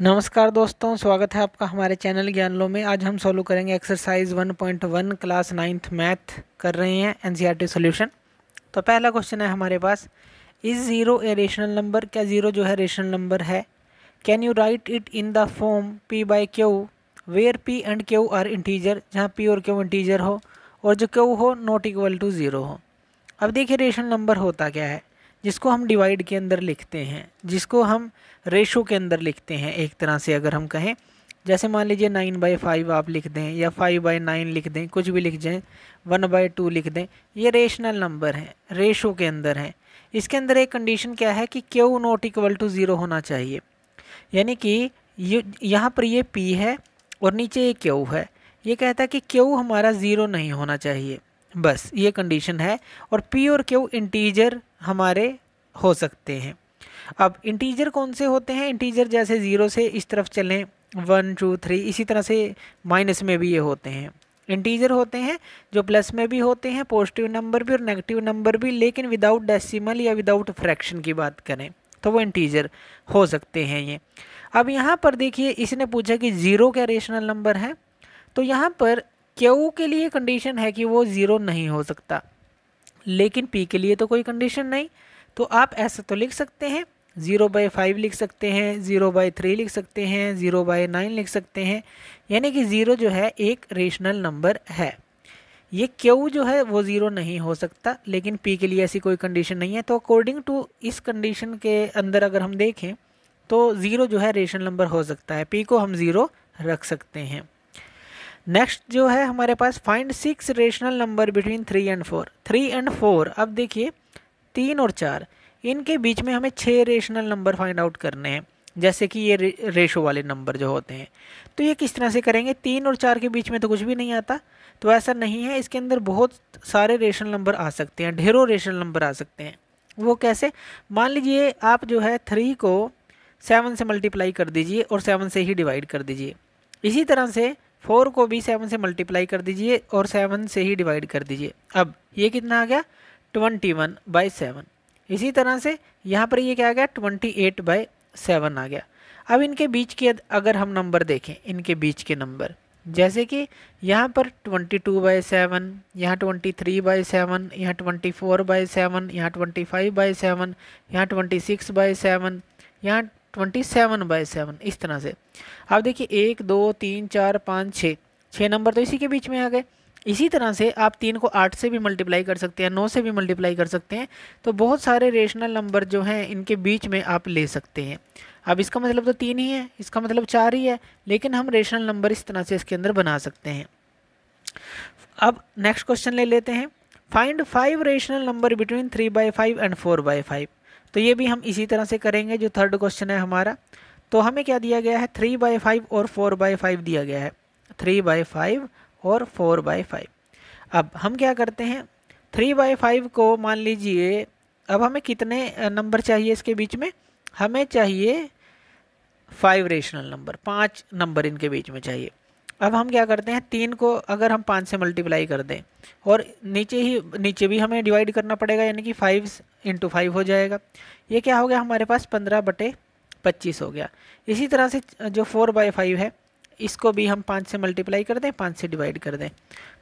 नमस्कार दोस्तों स्वागत है आपका हमारे चैनल ज्ञान लो में आज हम सॉल्व करेंगे एक्सरसाइज 1.1 क्लास नाइन्थ मैथ कर रहे हैं एनसीईआरटी सॉल्यूशन e तो पहला क्वेश्चन है हमारे पास is zero a rational number क्या ज़ीरो जो है रेशनल नंबर है can you write it in the form P by Q where P and Q are integer जहाँ पी और क्यू इंटीजर हो और जो क्यू हो नॉट इक्वल टू ज़ीरो हो अब देखिए रेशनल नंबर होता क्या है जिसको हम डिवाइड के अंदर लिखते हैं जिसको हम रेशो के अंदर लिखते हैं एक तरह से अगर हम कहें जैसे मान लीजिए नाइन बाई फाइव आप लिख दें या फाइव बाई नाइन लिख दें कुछ भी लिख जाएँ वन बाई टू लिख दें ये रेशनल नंबर हैं रेशो के अंदर हैं इसके अंदर एक कंडीशन क्या है कि Q not equal to zero होना चाहिए यानी कि ये यहाँ पर ये पी है और नीचे ये क्यू है ये कहता है कि क्यू हमारा ज़ीरो नहीं होना चाहिए बस ये कंडीशन है और पी और क्यू इंटीजर हमारे हो सकते हैं अब इंटीजर कौन से होते हैं इंटीजर जैसे ज़ीरो से इस तरफ चलें वन टू थ्री इसी तरह से माइनस में भी ये होते हैं इंटीजर होते हैं जो प्लस में भी होते हैं पॉजिटिव नंबर भी और नेगेटिव नंबर भी लेकिन विदाउट डेसिमल या विदाउट फ्रैक्शन की बात करें तो वो इंटीजर हो सकते हैं ये अब यहाँ पर देखिए इसने पूछा कि ज़ीरो क्या रेशनल नंबर है तो यहाँ पर क्यू के लिए कंडीशन है कि वो ज़ीरो नहीं हो सकता लेकिन पी के लिए तो कोई कंडीशन नहीं तो आप ऐसा तो लिख सकते हैं ज़ीरो बाई फाइव लिख सकते हैं ज़ीरो बाई थ्री लिख सकते हैं ज़ीरो बाई नाइन लिख सकते हैं यानी कि ज़ीरो जो है एक रेशनल नंबर है ये क्यू जो है वो ज़ीरो नहीं हो सकता लेकिन पी के लिए ऐसी कोई कंडीशन नहीं है तो अकॉर्डिंग टू इस कंडीशन के अंदर अगर हम देखें तो ज़ीरो जो है रेशनल नंबर हो सकता है पी को हम ज़ीरो रख सकते हैं नेक्स्ट जो है हमारे पास find six rational number between three and four three and four अब देखिए तीन और चार इनके बीच में हमें छः रेशनल नंबर फाइंड आउट करने हैं जैसे कि ये रेशो वाले नंबर जो होते हैं तो ये किस तरह से करेंगे तीन और चार के बीच में तो कुछ भी नहीं आता तो ऐसा नहीं है इसके अंदर बहुत सारे रेशनल नंबर आ सकते हैं ढेरों रेशनल नंबर आ सकते हैं वो कैसे मान लीजिए आप जो है थ्री को सेवन से मल्टीप्लाई कर दीजिए और सेवन से ही डिवाइड कर दीजिए इसी तरह से फोर को भी सेवन से मल्टीप्लाई कर दीजिए और सेवन से ही डिवाइड कर दीजिए अब ये कितना आ गया ट्वेंटी वन बाई सेवन इसी तरह से यहाँ पर ये क्या आ गया ट्वेंटी एट बाई सेवन आ गया अब इनके बीच के अगर हम नंबर देखें इनके बीच के नंबर जैसे कि यहाँ पर ट्वेंटी टू बाई सेवन यहाँ ट्वेंटी थ्री बाई सेवन यहाँ ट्वेंटी फोर बाई सेवन यहाँ ट्वेंटी फाइव बाई सेवन यहाँ ट्वेंटी सिक्स बाई सेवन यहाँ ट्वेंटी सेवन बाई सेवन इस तरह से आप देखिए एक दो तीन चार पाँच छः छः नंबर तो इसी के बीच में आ गए इसी तरह से आप तीन को आठ से भी मल्टीप्लाई कर सकते हैं नौ से भी मल्टीप्लाई कर सकते हैं तो बहुत सारे रेशनल नंबर जो हैं इनके बीच में आप ले सकते हैं अब इसका मतलब तो तीन ही है इसका मतलब चार ही है लेकिन हम रेशनल नंबर इस तरह से इसके अंदर बना सकते हैं अब नेक्स्ट क्वेश्चन ले लेते हैं find five rational number between three by five and four by five तो ये भी हम इसी तरह से करेंगे जो थर्ड क्वेश्चन है हमारा तो हमें क्या दिया गया है थ्री बाई फाइव और फोर बाई फाइव दिया गया है थ्री बाई फाइव और फोर बाई फाइव अब हम क्या करते हैं थ्री बाई फाइव को मान लीजिए अब हमें कितने नंबर चाहिए इसके बीच में हमें चाहिए फाइव रेशनल नंबर पाँच नंबर इनके बीच में चाहिए अब हम क्या करते हैं तीन को अगर हम पाँच से मल्टीप्लाई कर दें और नीचे ही नीचे भी हमें डिवाइड करना पड़ेगा यानी कि फाइव इंटू फाइव हो जाएगा ये क्या हो गया हमारे पास पंद्रह बटे पच्चीस हो गया इसी तरह से जो फोर बाई फाइव है इसको भी हम पाँच से मल्टीप्लाई कर दें पाँच से डिवाइड कर दें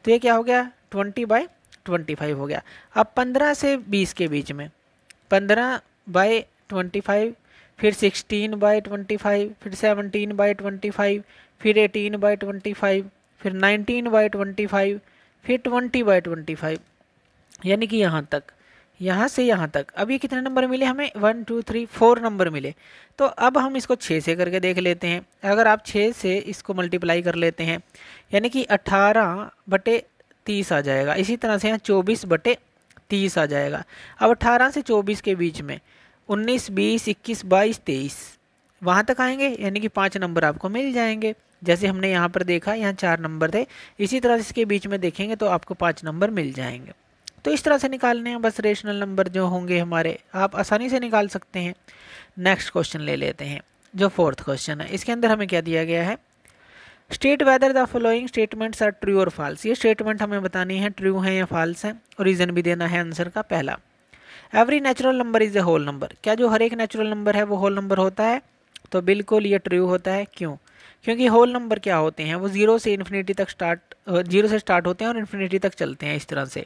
तो ये क्या हो गया ट्वेंटी बाई ट्वेंटी फाइव हो गया अब पंद्रह से बीस के बीच में पंद्रह बाई ट्वेंटी फाइव फिर सिक्सटीन बाई ट्वेंटी फाइव फिर सेवनटीन बाई ट्वेंटी फाइव फिर एटीन बाई ट्वेंटी फाइव फिर नाइनटीन बाई ट्वेंटी फाइव फिर ट्वेंटी बाई ट्वेंटी फाइव यानी कि यहाँ तक यहाँ से यहाँ तक अब ये कितने नंबर मिले हमें one two three four number मिले तो अब हम इसको छः से करके देख लेते हैं अगर आप छः से इसको मल्टीप्लाई कर लेते हैं यानी कि अट्ठारह बटे तीस आ जाएगा इसी तरह से यहाँ चौबीस बटे तीस आ जाएगा अब अट्ठारह से चौबीस के बीच में उन्नीस बीस इक्कीस बाईस तेईस वहाँ तक आएंगे यानी कि पाँच नंबर आपको मिल जाएंगे जैसे हमने यहाँ पर देखा यहाँ चार नंबर थे इसी तरह इसके बीच में देखेंगे तो आपको पाँच नंबर मिल जाएंगे तो इस तरह से निकालने हैं बस रेशनल नंबर जो होंगे हमारे आप आसानी से निकाल सकते हैं नेक्स्ट क्वेश्चन ले लेते हैं जो फोर्थ क्वेश्चन है इसके अंदर हमें क्या दिया गया है state whether the following statements are true और फॉल्स ये स्टेटमेंट हमें बतानी है ट्रू है या फॉल्स है और रीज़न भी देना है आंसर का पहला every natural number is a whole number क्या जो हर एक नेचुरल नंबर है वो होल नंबर होता है तो बिल्कुल ये ट्रू होता है क्यों क्योंकि होल नंबर क्या होते हैं वो ज़ीरो से इन्फिनिटी तक स्टार्ट जीरो से स्टार्ट होते हैं और इन्फिनिटी तक चलते हैं इस तरह से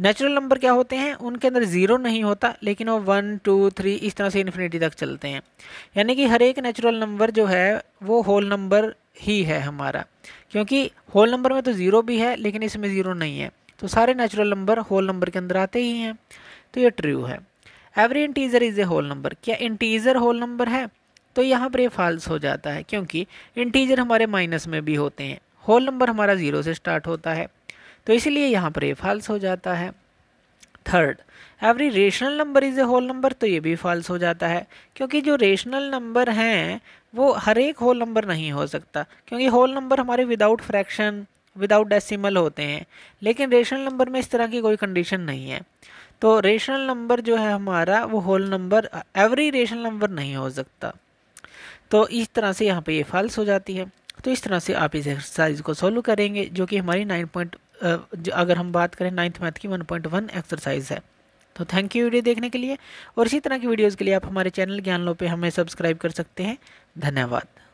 नेचुरल नंबर क्या होते हैं उनके अंदर ज़ीरो नहीं होता लेकिन वो वन टू थ्री इस तरह से इन्फिनिटी तक चलते हैं यानी कि हर एक नेचुरल नंबर जो है वो होल नंबर ही है हमारा क्योंकि होल नंबर में तो ज़ीरो भी है लेकिन इसमें ज़ीरो नहीं है तो सारे नेचुरल नंबर होल नंबर के अंदर आते ही हैं तो ये ट्रू है every integer is a whole number क्या इंटीज़र होल नंबर है तो यहाँ पर ये फॉल्स हो जाता है क्योंकि इंटीजर हमारे माइनस में भी होते हैं होल नंबर हमारा ज़ीरो से स्टार्ट होता है तो इसलिए यहाँ पर ये फॉल्स हो जाता है third every rational number is a whole number तो ये भी फॉल्स हो जाता है क्योंकि जो रेशनल नंबर हैं वो हर एक होल नंबर नहीं हो सकता क्योंकि होल नंबर हमारे विदाउट फ्रैक्शन विदाउट डेसिमल होते हैं लेकिन रेशनल नंबर में इस तरह की कोई कंडीशन नहीं है तो रेशनल नंबर जो है हमारा वो whole number every rational number नहीं हो सकता तो इस तरह से यहाँ पे ये फॉल्स हो जाती है तो इस तरह से आप इस एक्सरसाइज को सोल्व करेंगे जो कि हमारी नाइन पॉइंट अगर हम बात करें नाइन्थ मैथ की वन पॉइंट वन एक्सरसाइज है तो थैंक यू वीडियो देखने के लिए और इसी तरह की वीडियोज़ के लिए आप हमारे चैनल ज्ञान लो पे हमें सब्सक्राइब कर सकते हैं धन्यवाद